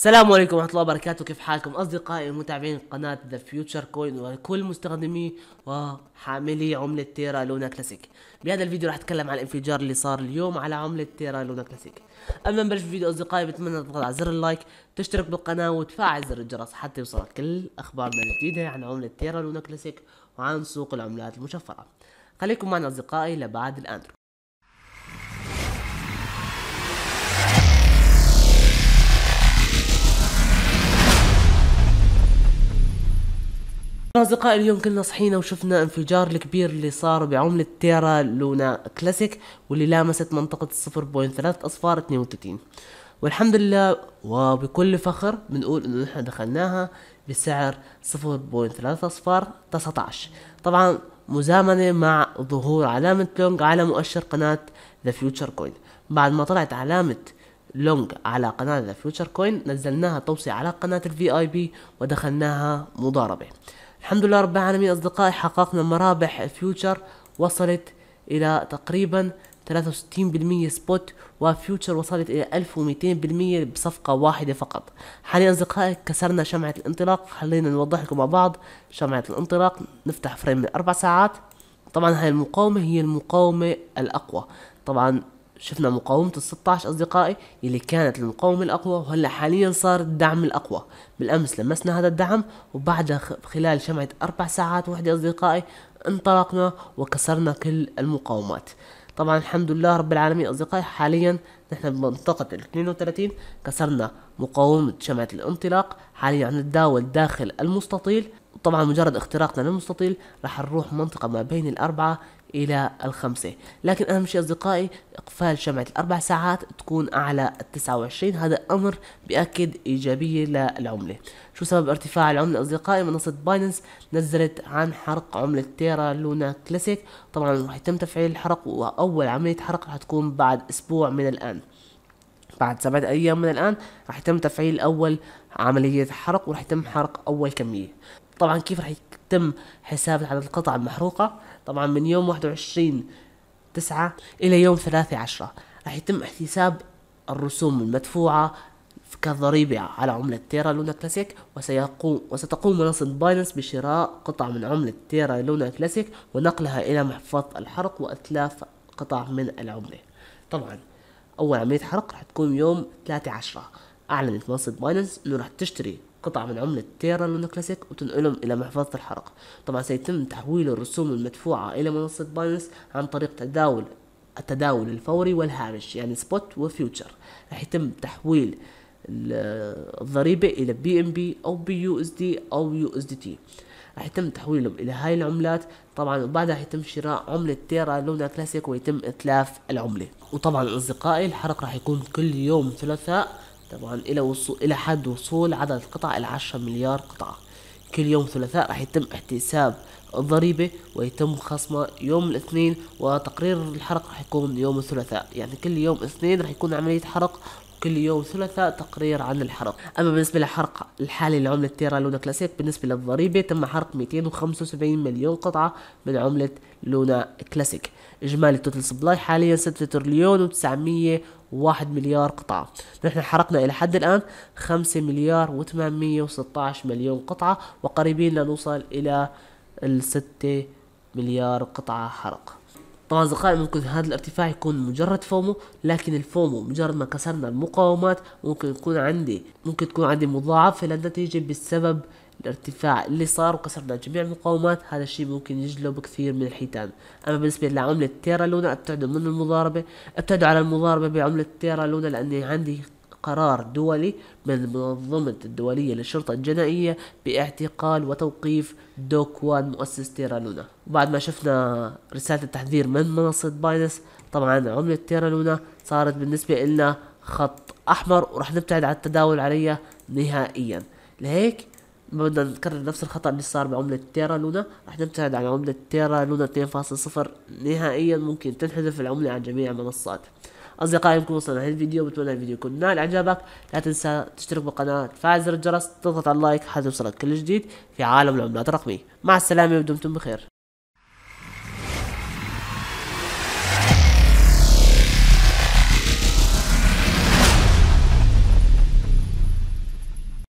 السلام عليكم ورحمة الله وبركاته كيف حالكم أصدقائي ومتابعين قناة ذا فيوتشر كوين وكل مستخدمي وحاملي عملة تيرا لونا كلاسيك بهذا الفيديو راح أتكلم عن الانفجار اللي صار اليوم على عملة تيرا لونا كلاسيك قبل ما نبلش الفيديو أصدقائي بتمنى تضغط على زر اللايك تشترك بالقناة وتفعل زر الجرس حتى يوصلك كل أخبارنا الجديدة عن عملة تيرا لونا كلاسيك وعن سوق العملات المشفرة خليكم معنا أصدقائي لبعد الأندرو أصدقائي اليوم كنا صحينا وشفنا انفجار الكبير اللي صار بعملة تيرا لونا كلاسيك واللي لامست منطقة 0.3 أصفار 32 والحمد لله وبكل فخر بنقول انه نحن دخلناها بسعر 0.3 أصفار 19 طبعا مزامنة مع ظهور علامة لونج على مؤشر قناة ذا فيوتشر كوين بعد ما طلعت علامة لونج على قناة ذا فيوتشر كوين نزلناها توصية على قناة الفي اي بي ودخلناها مضاربة الحمد لله رب العالمين أصدقائي حققنا مرابح فيوتشر وصلت إلى تقريبا 63% سبوت وفيوتشر وصلت إلى 1200% بصفقة واحدة فقط حاليا أصدقائي كسرنا شمعة الانطلاق خلينا نوضح لكم مع بعض شمعة الانطلاق نفتح فريم من أربع ساعات طبعا هاي المقاومة هي المقاومة الأقوى طبعا شفنا مقاومة ال 16 أصدقائي اللي كانت المقاومة الأقوى وهلا حاليا صار الدعم الأقوى بالأمس لمسنا هذا الدعم وبعدها خلال شمعة أربع ساعات وحدة أصدقائي انطلقنا وكسرنا كل المقاومات طبعا الحمد لله رب العالمين أصدقائي حاليا نحن بمنطقة ال 32 كسرنا مقاومة شمعة الانطلاق حاليا عم نتداول داخل المستطيل طبعا مجرد اختراقنا للمستطيل راح نروح منطقة ما بين الأربعة إلى الخمسة لكن أهم شيء أصدقائي إقفال شمعة الأربع ساعات تكون أعلى التسعة وعشرين هذا أمر بأكد إيجابية للعملة شو سبب ارتفاع العملة أصدقائي منصة بايننس نزلت عن حرق عملة تيرا لونا كلاسيك طبعا راح يتم تفعيل الحرق وأول عملية حرق راح تكون بعد أسبوع من الآن بعد سبعة أيام من الآن راح يتم تفعيل أول عملية حرق وراح يتم حرق أول كمية طبعا كيف راح يتم حساب عدد القطع المحروقة طبعا من يوم 21 تسعة إلى يوم 3 عشرة راح يتم احتساب الرسوم المدفوعة كضريبة على عملة تيرا لونا كلاسيك وسيقوم وستقوم منصة بايننس بشراء قطع من عملة تيرا لونا كلاسيك ونقلها إلى محفظة الحرق وإتلاف قطع من العملة طبعا أول عملية حرق راح تكون يوم ثلاثة عشرة أعلنت منصة باينانس إنه راح تشتري قطع من عملة تيرا لونا كلاسيك وتنقلهم إلى محفظة الحرق طبعا سيتم تحويل الرسوم المدفوعة إلى منصة بايننس عن طريق تداول التداول الفوري والهامش يعني سبوت وفيوتشر راح يتم تحويل الضريبة إلى بي إم بي أو بي يو إس دي أو يو إس دي تي راح يتم تحويلهم إلى هاي العملات طبعا وبعدها يتم شراء عملة تيرا لونا كلاسيك ويتم إتلاف العملة وطبعا أصدقائي الحرق راح يكون كل يوم ثلاثاء طبعا الى وصول الى حد وصول عدد القطع الى 10 مليار قطعه كل يوم ثلاثاء راح يتم احتساب الضريبة ويتم خصمه يوم الاثنين وتقرير الحرق راح يكون يوم الثلاثاء يعني كل يوم اثنين راح يكون عملية حرق كل يوم ثلاثاء تقرير عن الحرق اما بالنسبه لحرق الحالي لعمله تيرا لونا كلاسيك بالنسبه للضريبه تم حرق 275 مليون قطعه من عمله لونا كلاسيك اجمالي التوتال سبلاي حاليا 6 ترليون و900 واحد مليار قطعة نحن حرقنا إلى حد الآن خمسة مليار وثمانمية وستة مليون قطعة وقريبين لنوصل إلى الستة مليار قطعة حرق طبعا أصدقائي ممكن هذا الارتفاع يكون مجرد فومو لكن الفومو مجرد ما كسرنا المقاومات ممكن يكون عندي ممكن تكون عندي مضاعفة للنتيجة بسبب الارتفاع اللي صار وكسرنا جميع المقاومات هذا الشيء ممكن يجلب كثير من الحيتان اما بالنسبه لعمله تيرا لونا ابتعدوا من المضاربه ابتعدوا على المضاربه بعمله تيرا لونا لاني عندي قرار دولي من منظمة الدولية للشرطة الجنائية باعتقال وتوقيف دوكوان مؤسس تيرالونا وبعد ما شفنا رسالة التحذير من منصة باينس طبعا عملة تيرالونا صارت بالنسبة لنا خط أحمر ورح نبتعد عن التداول عليها نهائيا لهيك ما بدنا نكرر نفس الخطأ اللي صار بعملة تيرا لونا رح نبتعد عن عملة تيرا لونا 2.0 نهائيا ممكن تنحذف العملة عن جميع المنصات أصدقائي نكون وصلنا لهذا الفيديو بتمنى الفيديو يكون نال اعجابك لا تنسى تشترك بالقناة تفعل زر الجرس تضغط على اللايك حتى يوصلك كل جديد في عالم العملات الرقمية مع السلامة ودمتم بخير